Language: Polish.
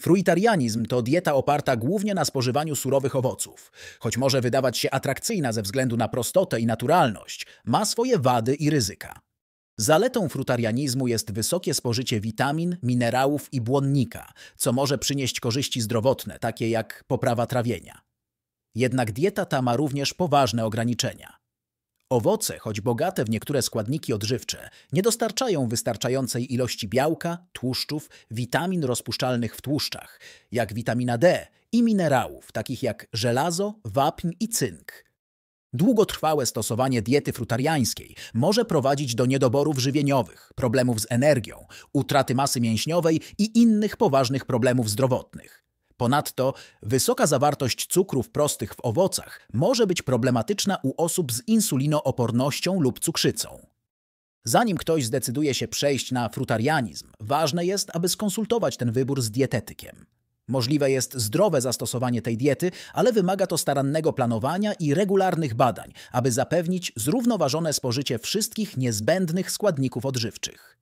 Fruitarianizm to dieta oparta głównie na spożywaniu surowych owoców. Choć może wydawać się atrakcyjna ze względu na prostotę i naturalność, ma swoje wady i ryzyka. Zaletą frutarianizmu jest wysokie spożycie witamin, minerałów i błonnika, co może przynieść korzyści zdrowotne, takie jak poprawa trawienia. Jednak dieta ta ma również poważne ograniczenia. Owoce, choć bogate w niektóre składniki odżywcze, nie dostarczają wystarczającej ilości białka, tłuszczów, witamin rozpuszczalnych w tłuszczach, jak witamina D i minerałów, takich jak żelazo, wapń i cynk. Długotrwałe stosowanie diety frutariańskiej może prowadzić do niedoborów żywieniowych, problemów z energią, utraty masy mięśniowej i innych poważnych problemów zdrowotnych. Ponadto wysoka zawartość cukrów prostych w owocach może być problematyczna u osób z insulinoopornością lub cukrzycą. Zanim ktoś zdecyduje się przejść na frutarianizm, ważne jest, aby skonsultować ten wybór z dietetykiem. Możliwe jest zdrowe zastosowanie tej diety, ale wymaga to starannego planowania i regularnych badań, aby zapewnić zrównoważone spożycie wszystkich niezbędnych składników odżywczych.